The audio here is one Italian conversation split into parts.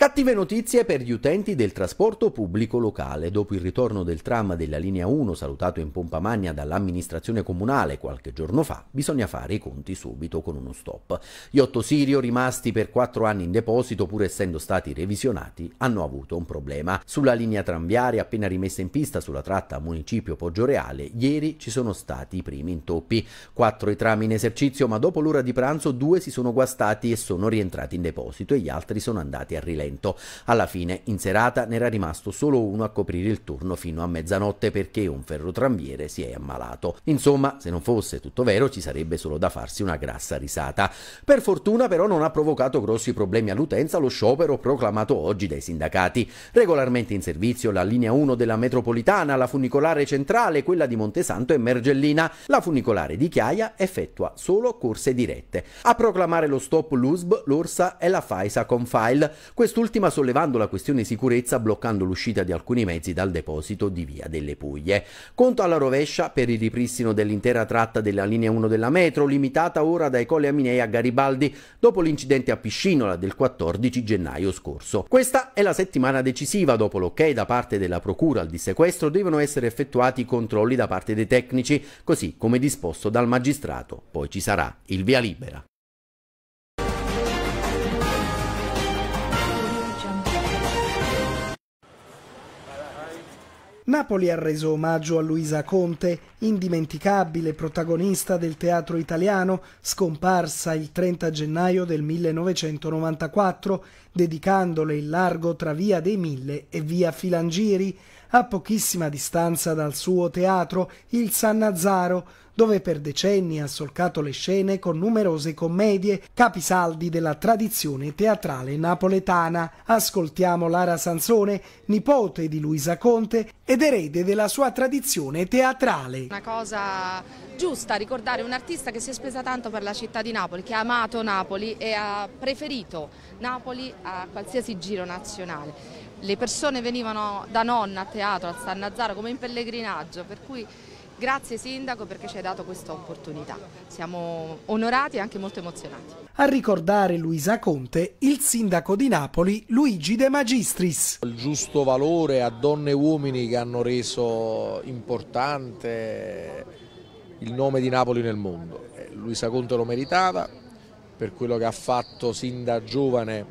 Cattive notizie per gli utenti del trasporto pubblico locale. Dopo il ritorno del tram della linea 1 salutato in pompa magna dall'amministrazione comunale qualche giorno fa, bisogna fare i conti subito con uno stop. Gli otto Sirio rimasti per quattro anni in deposito pur essendo stati revisionati hanno avuto un problema. Sulla linea tranviaria appena rimessa in pista sulla tratta municipio Poggioreale, ieri ci sono stati i primi intoppi. Quattro i tram in esercizio ma dopo l'ora di pranzo due si sono guastati e sono rientrati in deposito e gli altri sono andati a rilevare talento. Alla fine, in serata, ne era rimasto solo uno a coprire il turno fino a mezzanotte perché un ferrotramviere si è ammalato. Insomma, se non fosse tutto vero, ci sarebbe solo da farsi una grassa risata. Per fortuna, però, non ha provocato grossi problemi all'utenza lo sciopero proclamato oggi dai sindacati. Regolarmente in servizio la linea 1 della metropolitana, la funicolare centrale, quella di Montesanto e Mergellina. La funicolare di Chiaia effettua solo corse dirette. A proclamare lo stop l'USB, l'Orsa e la Faisa Confile. Questo quest'ultima sollevando la questione sicurezza bloccando l'uscita di alcuni mezzi dal deposito di Via delle Puglie. Conto alla rovescia per il ripristino dell'intera tratta della linea 1 della metro, limitata ora dai Colle Aminei a Garibaldi dopo l'incidente a Piscinola del 14 gennaio scorso. Questa è la settimana decisiva, dopo l'ok da parte della Procura al dissequestro devono essere effettuati i controlli da parte dei tecnici, così come disposto dal magistrato. Poi ci sarà il via libera. Napoli ha reso omaggio a Luisa Conte, indimenticabile protagonista del teatro italiano, scomparsa il 30 gennaio del 1994, dedicandole il largo tra Via dei Mille e Via Filangiri, a pochissima distanza dal suo teatro, il San Nazaro, dove per decenni ha solcato le scene con numerose commedie, capisaldi della tradizione teatrale napoletana. Ascoltiamo Lara Sansone, nipote di Luisa Conte ed erede della sua tradizione teatrale. Una cosa giusta ricordare un artista che si è spesa tanto per la città di Napoli, che ha amato Napoli e ha preferito Napoli a qualsiasi giro nazionale le persone venivano da nonna a teatro, a San Nazzaro come in pellegrinaggio, per cui Grazie Sindaco perché ci hai dato questa opportunità. Siamo onorati e anche molto emozionati. A ricordare Luisa Conte, il sindaco di Napoli, Luigi De Magistris. Il giusto valore a donne e uomini che hanno reso importante il nome di Napoli nel mondo. Eh, Luisa Conte lo meritava per quello che ha fatto sin da giovane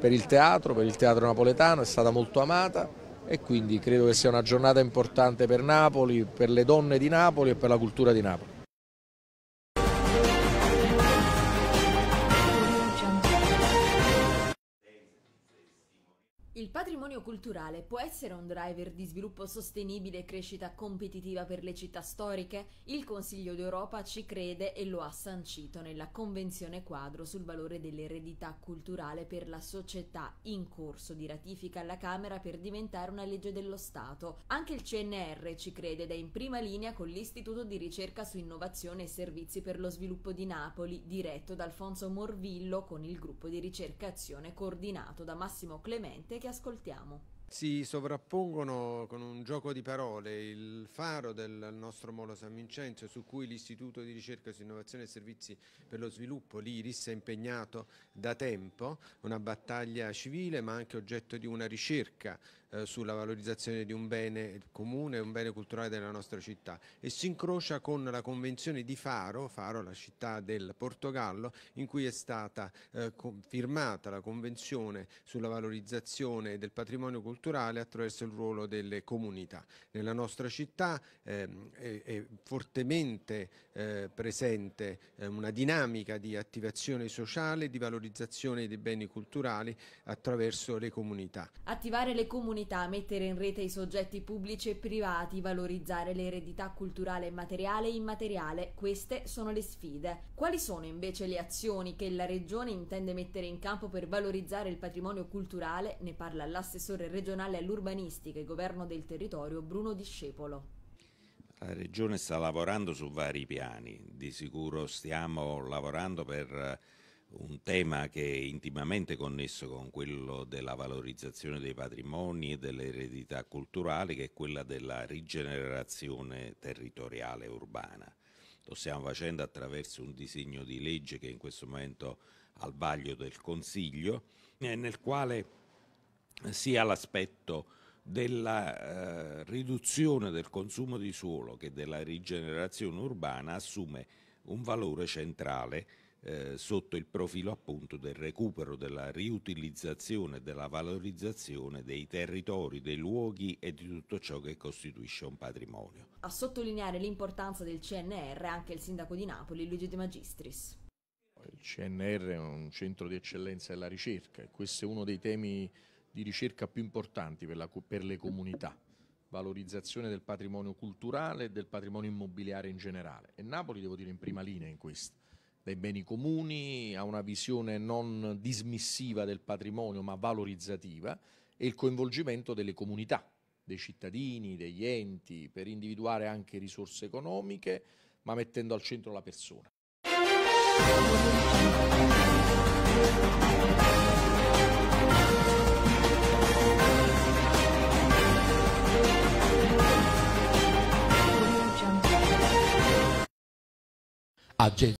per il teatro, per il teatro napoletano, è stata molto amata e quindi credo che sia una giornata importante per Napoli, per le donne di Napoli e per la cultura di Napoli. Il patrimonio culturale può essere un driver di sviluppo sostenibile e crescita competitiva per le città storiche? Il Consiglio d'Europa ci crede e lo ha sancito nella Convenzione quadro sul valore dell'eredità culturale per la società in corso di ratifica alla Camera per diventare una legge dello Stato. Anche il CNR ci crede ed è in prima linea con l'Istituto di ricerca su innovazione e servizi per lo sviluppo di Napoli, diretto da Alfonso Morvillo con il gruppo di ricerca Azione coordinato da Massimo Clemente che ha ascoltiamo. Si sovrappongono con un gioco di parole il faro del nostro Molo San Vincenzo su cui l'Istituto di ricerca su innovazione e servizi per lo sviluppo, l'IRIS, è impegnato da tempo, una battaglia civile ma anche oggetto di una ricerca eh, sulla valorizzazione di un bene comune, un bene culturale della nostra città e si incrocia con la Convenzione di Faro, Faro la città del Portogallo, in cui è stata eh, firmata la Convenzione sulla valorizzazione del patrimonio culturale attraverso il ruolo delle comunità. Nella nostra città eh, è, è, fortemente eh, presente eh, una dinamica di attivazione sociale e di valorizzazione dei beni culturali attraverso le comunità. Attivare le comunità comunità, mettere in rete i soggetti pubblici e privati, valorizzare l'eredità culturale materiale e immateriale, queste sono le sfide. Quali sono invece le azioni che la Regione intende mettere in campo per valorizzare il patrimonio culturale? Ne parla l'assessore regionale all'urbanistica e governo del territorio Bruno Discepolo. La Regione sta lavorando su vari piani, di sicuro stiamo lavorando per un tema che è intimamente connesso con quello della valorizzazione dei patrimoni e delle eredità culturali che è quella della rigenerazione territoriale urbana. Lo stiamo facendo attraverso un disegno di legge che in questo momento è al vaglio del Consiglio, eh, nel quale sia l'aspetto della eh, riduzione del consumo di suolo che della rigenerazione urbana assume un valore centrale eh, sotto il profilo appunto del recupero, della riutilizzazione, della valorizzazione dei territori, dei luoghi e di tutto ciò che costituisce un patrimonio. A sottolineare l'importanza del CNR anche il sindaco di Napoli Luigi De Magistris. Il CNR è un centro di eccellenza della ricerca e questo è uno dei temi di ricerca più importanti per, la, per le comunità valorizzazione del patrimonio culturale e del patrimonio immobiliare in generale e Napoli devo dire in prima linea in questo dei beni comuni, a una visione non dismissiva del patrimonio ma valorizzativa e il coinvolgimento delle comunità, dei cittadini, degli enti, per individuare anche risorse economiche, ma mettendo al centro la persona. Agenzia.